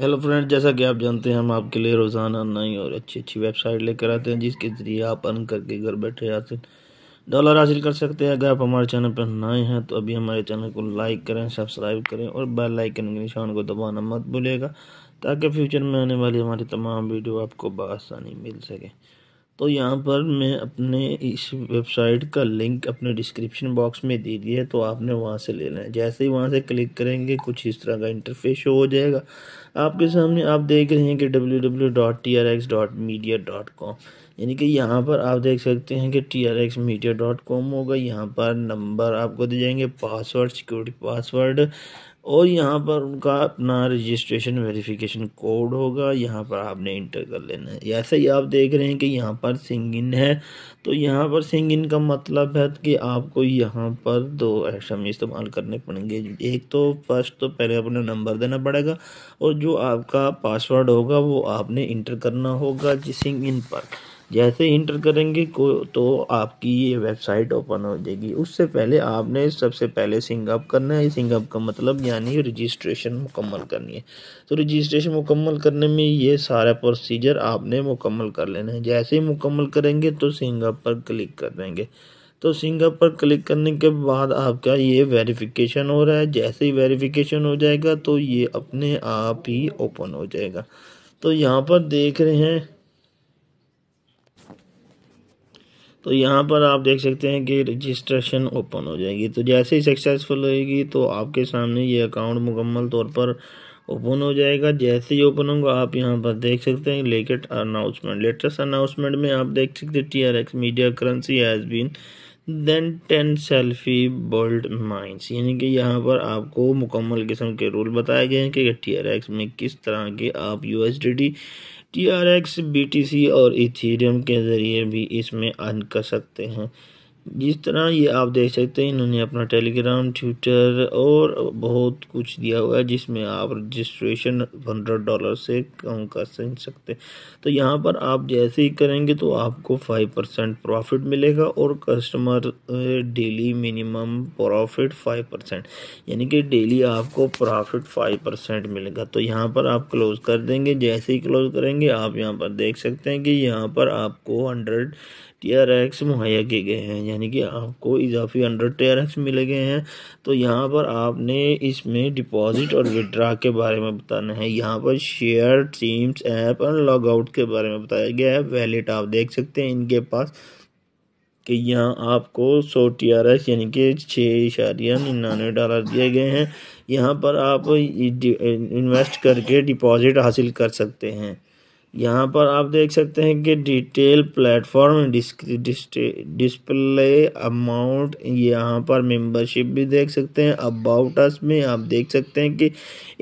hello friend जैसा कि आप जानते हैं हम आपके लिए रोज़ाना नई और अच्छी अच्छी वेबसाइट लेकर आते हैं जिसके ज़रिए आप अर्न करके घर बैठे हासिल डॉलर हासिल कर सकते हैं अगर आप हमारे चैनल पर नए हैं तो अभी हमारे चैनल को लाइक करें सब्सक्राइब करें और बेल आइकन के निशान को दबाना मत भूलिएगा ताकि फ्यूचर में आने वाली हमारी तमाम वीडियो आपको बसानी मिल सके तो यहाँ पर मैं अपने इस वेबसाइट का लिंक अपने डिस्क्रिप्शन बॉक्स में दे दिया है तो आपने वहाँ से लेना है जैसे ही वहाँ से क्लिक करेंगे कुछ इस तरह का इंटरफेस शो हो जाएगा आपके सामने आप देख रहे हैं कि W W dot T R X dot media dot com यानी कि यहाँ पर आप देख सकते हैं कि T R X media dot com होगा यहाँ पर नंबर आपको दे जाएंगे पासवर्ड सिक्योरिटी पासवर्ड और यहाँ पर उनका अपना रजिस्ट्रेशन वेरिफिकेशन कोड होगा यहाँ पर आपने इंटर कर लेना है ऐसे ही आप देख रहे हैं कि यहाँ पर सिंग इन है तो यहाँ पर सिंग इन का मतलब है कि आपको यहाँ पर दो एक्शन इस्तेमाल करने पड़ेंगे एक तो फर्स्ट तो पहले अपना नंबर देना पड़ेगा और जो आपका पासवर्ड होगा वो आपने इंटर करना होगा सिंग इन पर जैसे इंटर करेंगे को तो आपकी ये वेबसाइट ओपन हो जाएगी उससे पहले आपने सबसे पहले सिंग अप करना है सिंग अप का मतलब यानी रजिस्ट्रेशन मुकम्मल करनी है तो रजिस्ट्रेशन मुकम्मल करने में ये सारा प्रोसीजर आपने मुकम्मल कर लेना है जैसे ही मुकम्मल करेंगे तो सिंगा पर क्लिक कर देंगे तो सिंगा पर क्लिक करने के बाद आपका ये वेरिफिकेशन हो रहा है जैसे ही वेरिफिकेशन हो जाएगा तो ये अपने आप ही ओपन हो जाएगा तो यहाँ पर देख रहे हैं तो यहाँ पर आप देख सकते हैं कि रजिस्ट्रेशन ओपन हो जाएगी तो जैसे ही सक्सेसफुल होएगी तो आपके सामने ये अकाउंट मुकम्मल तौर पर ओपन हो जाएगा जैसे ही ओपन होगा आप यहाँ पर देख सकते हैं लेटेस्ट अनाउंसमेंट लेटेस्ट अनाउंसमेंट में आप देख सकते हैं T R X media currency has been then ten selfie bold mines यानी कि यहाँ पर आपको मुकम्मल किस्म के रूल बताए गए हैं कि टी आर एक्स में किस तरह के आप U S D D T R X B T C और इथीरियम के जरिए भी इसमें अर्न कर सकते हैं जिस तरह ये आप देख सकते हैं इन्होंने अपना टेलीग्राम ट्विटर और बहुत कुछ दिया हुआ है जिसमें आप रजिस्ट्रेशन हंड्रेड डॉलर से कम कर सकते हैं तो यहाँ पर आप जैसे ही करेंगे तो आपको फाइव परसेंट प्रॉफिट मिलेगा और customer daily minimum profit five percent यानी कि डेली आपको प्रॉफिट फाइव परसेंट मिलेगा तो यहाँ पर आप क्लोज कर देंगे जैसे ही क्लोज करेंगे आप यहाँ पर देख सकते हैं कि यहाँ पर आपको हंड्रेड टी आर एक्स मुहैया किए गए हैं यानी कि आपको इजाफी हंड्रेड टी आर एक्स मिले गए हैं तो यहाँ पर आपने इसमें डिपॉजिट और विड्रा के बारे में बताना है यहाँ पर शेयर टीम्स ऐप और लॉग आउट के बारे में बताया गया है वैलेट आप देख सकते हैं इनके पास कि यहाँ आपको सौ टी आर एस यानी कि छः इशारिया निन्यानवे डॉलर दिए गए हैं यहाँ पर आप इन्वेस्ट करके डिपॉजिट हासिल कर सकते हैं यहाँ पर आप देख सकते हैं कि डिटेल प्लेटफॉर्म डिस्प्ले अमाउंट यहाँ पर मेंबरशिप भी देख सकते हैं अबाउट अस में आप देख सकते हैं कि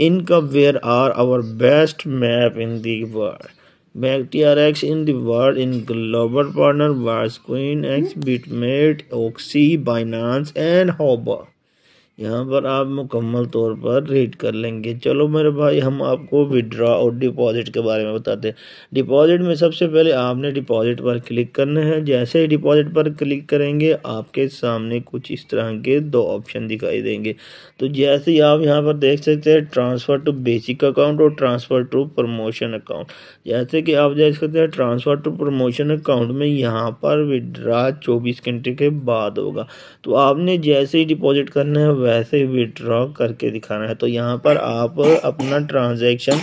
इनका where are our best map in the world Back TRX in the world in global partner was Queen X Bitmart Oxy, Binance and Huobi यहाँ पर आप मुकम्मल तौर पर रीड कर लेंगे चलो मेरे भाई हम आपको विड्रा और डिपॉजिट के बारे में बताते हैं डिपॉजिट में सबसे पहले आपने डिपॉजिट पर क्लिक करना है जैसे ही डिपॉजिट पर क्लिक करेंगे आपके सामने कुछ इस तरह के दो ऑप्शन दिखाई देंगे तो जैसे ही आप यहाँ पर देख सकते हैं ट्रांसफ़र टू बेसिक अकाउंट और ट्रांसफ़र टू प्रमोशन अकाउंट जैसे कि आप देख सकते हैं ट्रांसफ़र टू प्रमोशन अकाउंट में यहाँ पर विड्रा चौबीस घंटे के बाद होगा तो आपने जैसे ही डिपॉजिट करना है वैसे ही विड्रॉ करके दिखाना है तो यहाँ पर आप अपना ट्रांजैक्शन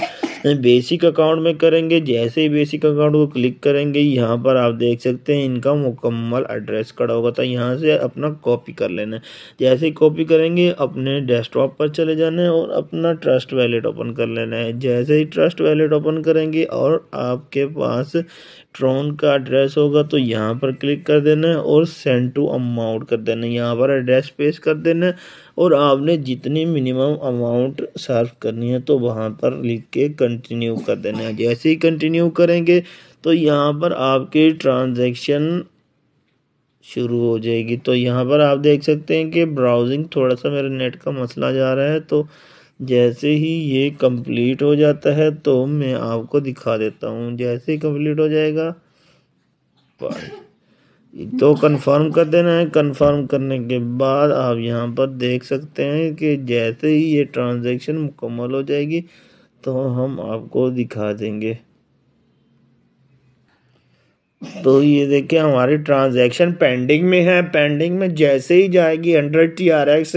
बेसिक अकाउंट में करेंगे जैसे ही बेसिक अकाउंट को क्लिक करेंगे यहाँ पर आप देख सकते हैं इनका मुकम्मल एड्रेस खड़ा होगा तो यहाँ से अपना कॉपी कर लेना है जैसे ही कॉपी करेंगे अपने डेस्कटॉप पर चले जाना है और अपना ट्रस्ट वैलेट ओपन कर लेना है जैसे ही ट्रस्ट वैलेट ओपन करेंगे और आपके पास इलेक्ट्रॉन का एड्रेस होगा तो यहाँ पर क्लिक कर देना है और सेंड टू अमाउंट कर देना है यहाँ पर एड्रेस पेश कर देना है और आपने जितनी मिनिमम अमाउंट सर्व करनी है तो वहाँ पर लिख के कंटिन्यू कर देना है जैसे ही कंटिन्यू करेंगे तो यहाँ पर आपके ट्रांजेक्शन शुरू हो जाएगी तो यहाँ पर आप देख सकते हैं कि ब्राउजिंग थोड़ा सा मेरे नेट का मसला जा रहा है तो जैसे ही ये कंप्लीट हो जाता है तो मैं आपको दिखा देता हूँ जैसे ही कम्प्लीट हो जाएगा तो कंफर्म कर देना है कंफर्म करने के बाद आप यहाँ पर देख सकते हैं कि जैसे ही ये ट्रांजैक्शन मुकम्मल हो जाएगी तो हम आपको दिखा देंगे तो ये देखिए हमारी ट्रांजैक्शन पेंडिंग में है पेंडिंग में जैसे ही जाएगी हंड्रेड टी आर एक्स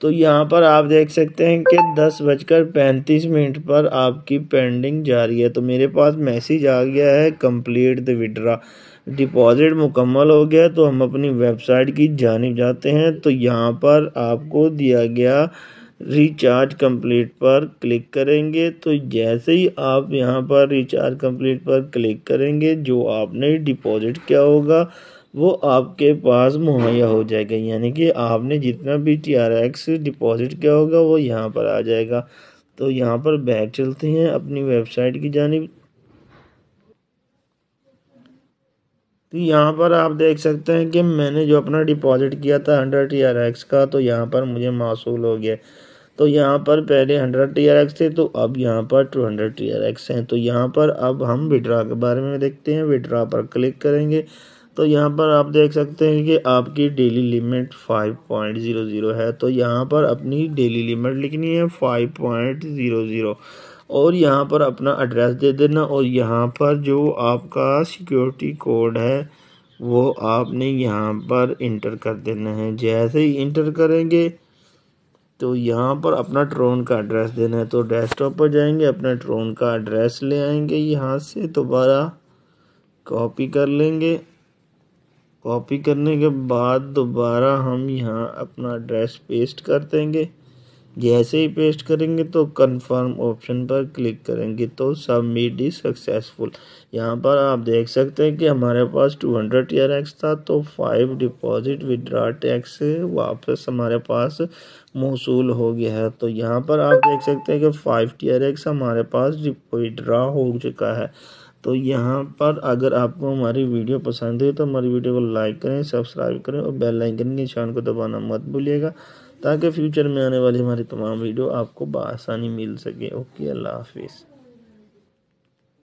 तो यहाँ पर आप देख सकते हैं कि दस बजकर पैंतीस मिनट पर आपकी पेंडिंग जारी है तो मेरे पास मैसेज आ गया है कंप्लीट द विड्रा डिपॉज़िट मुकम्मल हो गया तो हम अपनी वेबसाइट की जानब जाते हैं तो यहाँ पर आपको दिया गया रिचार्ज कंप्लीट पर क्लिक करेंगे तो जैसे ही आप यहाँ पर रिचार्ज कंप्लीट पर क्लिक करेंगे जो आपने डिपॉज़िट किया होगा वो आपके पास मुहैया हो जाएगा यानी कि आपने जितना भी टी आर एक्स डिपॉज़िट किया होगा वो यहाँ पर आ जाएगा तो यहाँ पर बैग चलते हैं अपनी वेबसाइट की जानब तो यहाँ पर आप देख सकते हैं कि मैंने जो अपना डिपॉज़िट किया था हंड्रेड टी आर एक्स का तो यहाँ पर मुझे मासूल हो गया तो यहाँ पर पहले हंड्रेड टी आर एक्स थे तो अब यहाँ पर two hundred T R X हैं तो यहाँ पर अब हम विड्रा के बारे में देखते हैं विड्रा पर क्लिक करेंगे तो यहाँ पर आप देख सकते हैं कि आपकी डेली लिमिट 5.00 है तो यहाँ पर अपनी डेली लिमिट लिखनी है 5.00 और यहाँ पर अपना एड्रेस दे देना और यहाँ पर जो आपका सिक्योरिटी कोड है वो आपने यहाँ पर इंटर कर देना है जैसे ही इंटर करेंगे तो यहाँ पर अपना ट्रोन का एड्रेस देना है तो डेस्कटॉप पर जाएंगे अपने ट्रोन का एड्रेस ले आएंगे यहाँ से दोबारा कॉपी कर लेंगे कॉपी करने के बाद दोबारा हम यहाँ अपना एड्रेस पेस्ट कर देंगे जैसे ही पेस्ट करेंगे तो कंफर्म ऑप्शन पर क्लिक करेंगे तो सबमिट इज सक्सेसफुल यहाँ पर आप देख सकते हैं कि हमारे पास 200 हंड्रेड ईयर एक्स था तो फाइव डिपॉजिट विदड्रा टैक्स वापस हमारे पास मौसू हो गया है तो यहाँ पर आप देख सकते हैं कि फाइव टी आर एक्स हमारे पास विदड्रा हो चुका है तो यहाँ पर अगर आपको हमारी वीडियो पसंद है तो हमारी वीडियो को लाइक करें सब्सक्राइब करें और बेल आइकन के निशान को दबाना मत भूलिएगा ताकि फ्यूचर में आने वाली हमारी तमाम वीडियो आपको बसानी मिल सके ओके अल्लाह हाफिज़